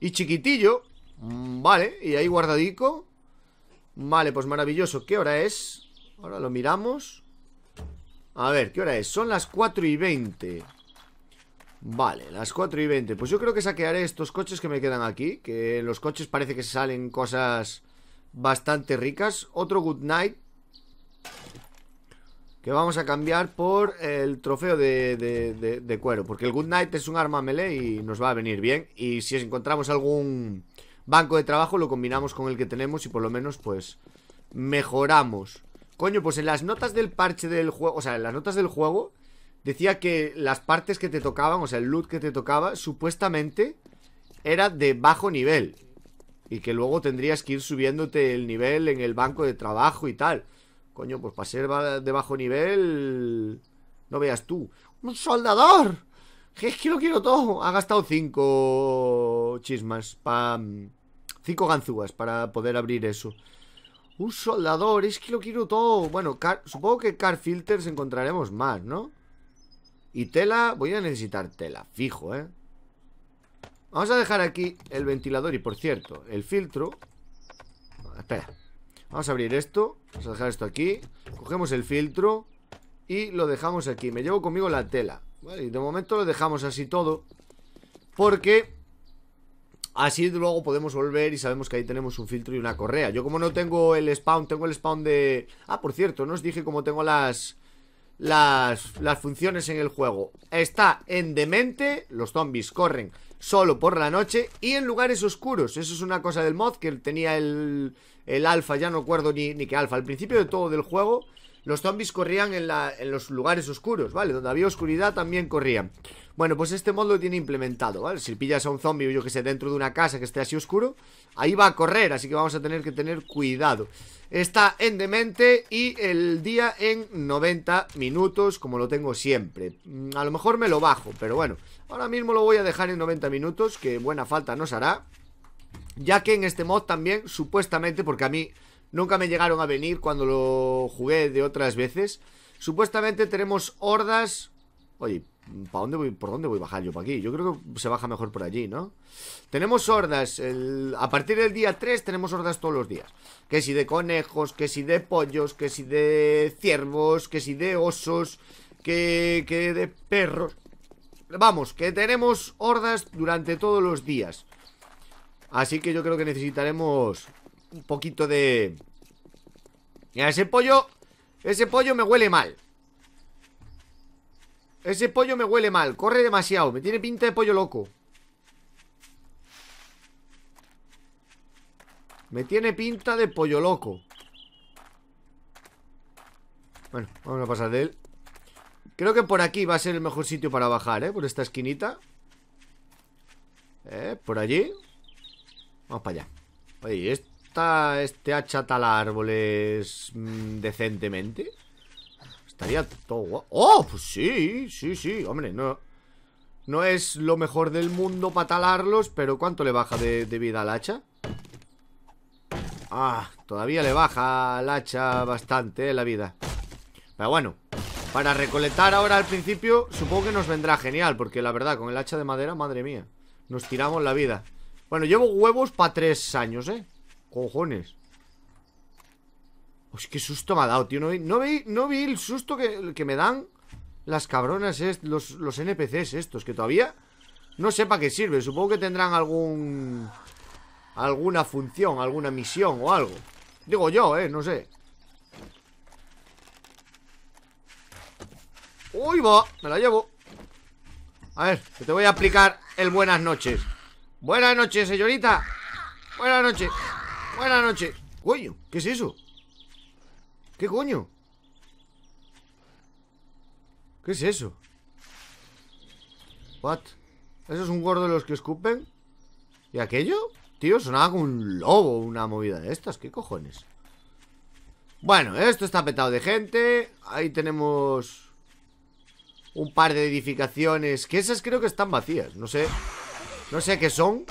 Y chiquitillo. Mm, vale, y ahí guardadico. Vale, pues maravilloso. ¿Qué hora es? Ahora lo miramos. A ver, ¿qué hora es? Son las 4 y 20. Vale, las 4 y 20. Pues yo creo que saquearé estos coches que me quedan aquí. Que los coches parece que salen cosas bastante ricas. Otro good night. Que vamos a cambiar por el trofeo de, cuero. Porque el good night es un arma melee y nos va a venir bien. Y si encontramos algún banco de trabajo lo combinamos con el que tenemos y por lo menos pues mejoramos. Coño, pues en las notas del parche del juego, o sea, en las notas del juego, decía que las partes que te tocaban, o sea, el loot que te tocaba, supuestamente era de bajo nivel. Y que luego tendrías que ir subiéndote el nivel en el banco de trabajo y tal. Coño, pues para ser de bajo nivel... No veas tú. ¡Un soldador! Es que lo quiero todo. Ha gastado cinco chismas. Pa... Cinco ganzúas para poder abrir eso. Un soldador, es que lo quiero todo. Bueno, supongo que car filters encontraremos más, ¿no? Y tela, voy a necesitar tela, fijo, ¿eh? Vamos a dejar aquí el ventilador y, por cierto, el filtro. Vamos a abrir esto. Vamos a dejar esto aquí. Cogemos el filtro y lo dejamos aquí. Me llevo conmigo la tela. Vale, y de momento lo dejamos así todo. Porque Así luego podemos volver y sabemos que ahí tenemos un filtro y una correa. Yo como no tengo el spawn, tengo el spawn de... Ah, por cierto, no os dije como tengo las... Las, funciones en el juego Está en demente Los zombies corren solo por la noche Y en lugares oscuros Eso es una cosa del mod que tenía el, el alfa Ya no acuerdo ni, ni qué alfa Al principio de todo del juego los zombies corrían en, la, en los lugares oscuros, ¿vale? Donde había oscuridad también corrían. Bueno, pues este mod lo tiene implementado, ¿vale? Si pillas a un zombie, yo que sé, dentro de una casa que esté así oscuro, ahí va a correr, así que vamos a tener que tener cuidado. Está en demente y el día en 90 minutos, como lo tengo siempre. Mm, a lo mejor me lo bajo, pero bueno, ahora mismo lo voy a dejar en 90 minutos, que buena falta nos hará. Ya que en este mod también, supuestamente, porque a mí Nunca me llegaron a venir cuando lo jugué de otras veces. Supuestamente tenemos hordas... Oye, ¿para dónde voy? ¿Por dónde voy a bajar yo? ¿Para aquí? Yo creo que se baja mejor por allí, ¿no? Tenemos hordas. A partir del día 3 tenemos hordas todos los días. Que si de conejos, que si de pollos, que si de ciervos, que si de osos, que, que de perros. Vamos, que tenemos hordas durante todos los días. Así que yo creo que necesitaremos un poquito de... Mira, ese pollo... Ese pollo me huele mal Ese pollo me huele mal Corre demasiado, me tiene pinta de pollo loco Me tiene pinta de pollo loco Bueno, vamos a pasar de él Creo que por aquí va a ser el mejor sitio para bajar, ¿eh? Por esta esquinita ¿Eh? Por allí Vamos para allá Oye, esto? este hacha talar árboles mm, decentemente? Estaría todo guapo. ¡Oh! Pues sí, sí, sí. Hombre, no. No es lo mejor del mundo para talarlos, pero ¿cuánto le baja de, vida al hacha? Ah, todavía le baja al hacha bastante eh, la vida. Pero bueno, para recolectar ahora al principio, supongo que nos vendrá genial, porque la verdad, con el hacha de madera, madre mía, nos tiramos la vida. Bueno, llevo huevos para tres años, ¿eh? Cojones. Es que susto me ha dado, tío. No vi, no no vi el susto que, que, me dan las cabronas, los, los NPCs estos, que todavía no sé para qué sirve. Supongo que tendrán algún... Alguna función, alguna misión o algo. Digo yo, eh, no sé. ¡Uy, va! Me la llevo. A ver, te voy a aplicar el buenas noches. Buenas noches, señorita. Buenas noches. Buenas noches. Coño, ¿qué es eso? ¿Qué coño? ¿Qué es eso? What? ¿Eso es un gordo de los que escupen? ¿Y aquello? Tío, sonaba como un lobo, una movida de estas. ¿Qué cojones? Bueno, esto está petado de gente. Ahí tenemos un par de edificaciones. Que esas creo que están vacías. No sé. No sé qué son.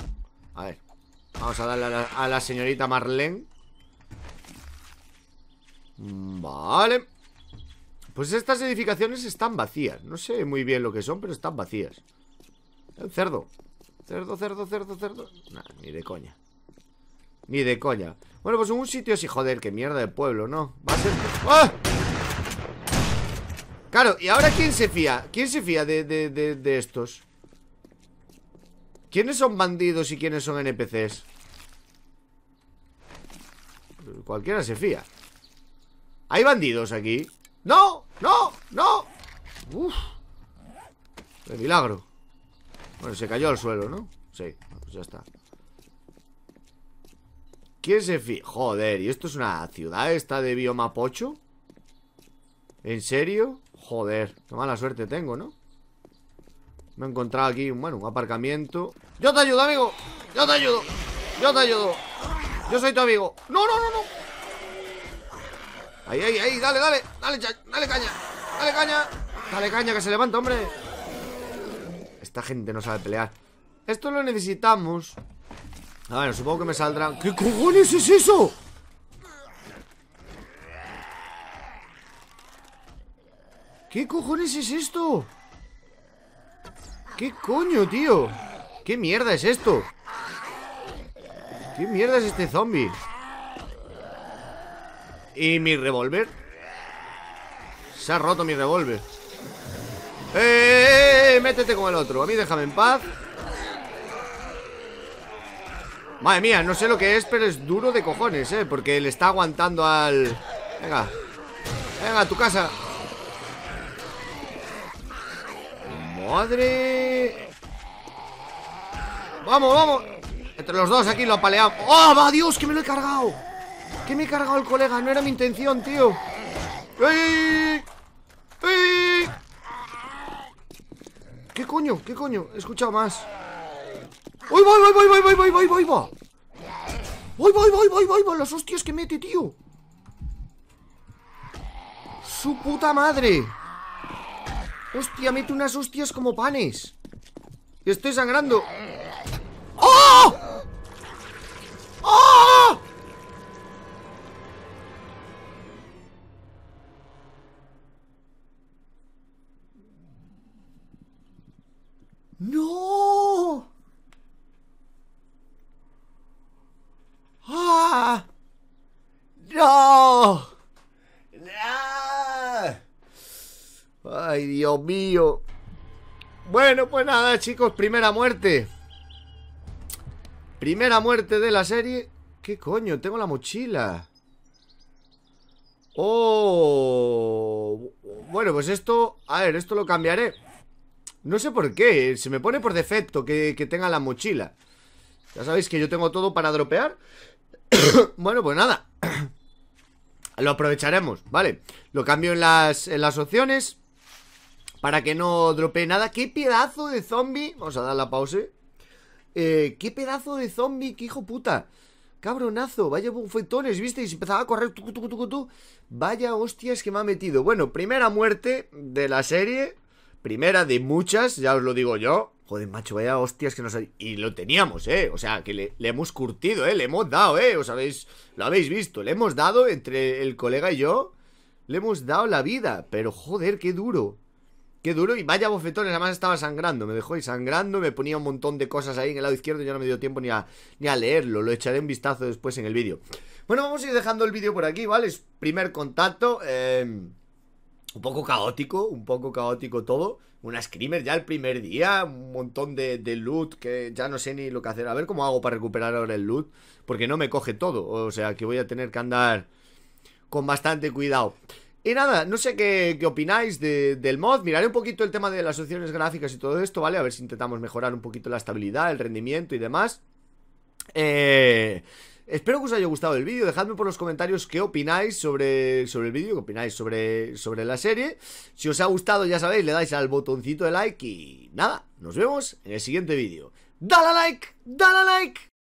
A ver. Vamos a darle a la, señorita Marlene Vale Pues estas edificaciones están vacías No sé muy bien lo que son, pero están vacías El cerdo Cerdo, cerdo, cerdo, cerdo ni de coña Ni de coña Bueno, pues un sitio así, joder, que mierda de pueblo, ¿no? Va a ser... ¡Ah! Claro, ¿y ahora quién se fía? ¿Quién se fía de, de, de, de estos? ¿Quiénes son bandidos y quiénes son NPCs? Cualquiera se fía ¿Hay bandidos aquí? ¡No! ¡No! ¡No! ¡Uf! ¡Qué milagro! Bueno, se cayó al suelo, ¿no? Sí, pues ya está ¿Quién se fía? Joder, ¿y esto es una ciudad esta de bioma pocho? ¿En serio? Joder, qué mala suerte tengo, ¿no? Me he encontrado aquí, bueno, un aparcamiento ¡Yo te ayudo, amigo! ¡Yo te ayudo! ¡Yo te ayudo! ¡Yo soy tu amigo! ¡No, no, no, no! ¡Ahí, ahí, ahí! ¡Dale, dale! ¡Dale, dale caña! ¡Dale caña! ¡Dale caña que se levanta, hombre! Esta gente no sabe pelear Esto lo necesitamos A ver, supongo que me saldrán ¿Qué cojones es eso? ¿Qué cojones es esto? ¿Qué coño, tío? ¿Qué mierda es esto? ¿Qué mierda es este zombie? ¿Y mi revólver? Se ha roto mi revólver ¡Eh, eh, eh, ¡Eh! Métete con el otro A mí déjame en paz Madre mía, no sé lo que es Pero es duro de cojones, eh Porque le está aguantando al... Venga Venga, a tu casa ¡Madre! ¡Vamos, vamos! Entre los dos aquí lo apaleamos ¡Oh, va Dios! ¡Que me lo he cargado! ¡Que me he cargado el colega! No era mi intención, tío ¡Ey! ¡Ey! ¿Qué coño? ¿Qué coño? He escuchado más ¡Voy, voy, voy, voy, voy, voy, voy, voy, voy! ¡Voy, voy, voy, voy, voy, voy! ¡Los hostias que mete, tío! ¡Su puta madre! Hostia, mete unas hostias como panes Estoy sangrando ¡Oh! ¡Oh! ¡No! ¡Ah! ¡No! Ay, Dios mío. Bueno, pues nada, chicos, primera muerte. Primera muerte de la serie. ¿Qué coño? Tengo la mochila. Oh. Bueno, pues esto... A ver, esto lo cambiaré. No sé por qué. Se me pone por defecto que, tenga la mochila. Ya sabéis que yo tengo todo para dropear. bueno, pues nada. lo aprovecharemos, ¿vale? Lo cambio en las, en las opciones para que no dropee nada. ¡Qué pedazo de zombie! Vamos a dar la pausa Eh, ¡Qué pedazo de zombie! ¡Qué hijo puta! Cabronazo, vaya bufetones, se Empezaba a correr. vaya hostias que me ha metido. Bueno, primera muerte de la serie. Primera de muchas, ya os lo digo yo. Joder, macho, vaya hostias que nos... Y lo teníamos, ¿eh? O sea, que le, le, hemos curtido, ¿eh? Le hemos dado, ¿eh? Os habéis... Lo habéis visto. Le hemos dado, entre el colega y yo, le hemos dado la vida. Pero, joder, qué duro. Qué duro. Y vaya bofetones, además estaba sangrando. Me dejó ahí sangrando, me ponía un montón de cosas ahí en el lado izquierdo y ya no me dio tiempo ni a, ni a leerlo. Lo echaré un vistazo después en el vídeo. Bueno, vamos a ir dejando el vídeo por aquí, ¿vale? Es primer contacto. Em, un poco caótico, un poco caótico todo. Una screamer ya el primer día, un montón de, de, loot que ya no sé ni lo que hacer. A ver cómo hago para recuperar ahora el loot, porque no me coge todo. O sea que voy a tener que andar con bastante cuidado. Y nada, no sé qué, opináis del mod. Miraré un poquito el tema de las opciones gráficas y todo esto, ¿vale? A ver si intentamos mejorar un poquito la estabilidad, el rendimiento y demás. Eh, espero que os haya gustado el vídeo. Dejadme por los comentarios qué opináis sobre, sobre el vídeo, qué opináis sobre, sobre la serie. Si os ha gustado, ya sabéis, le dais al botoncito de like y nada, nos vemos en el siguiente vídeo. ¡Dale like! ¡Dale like!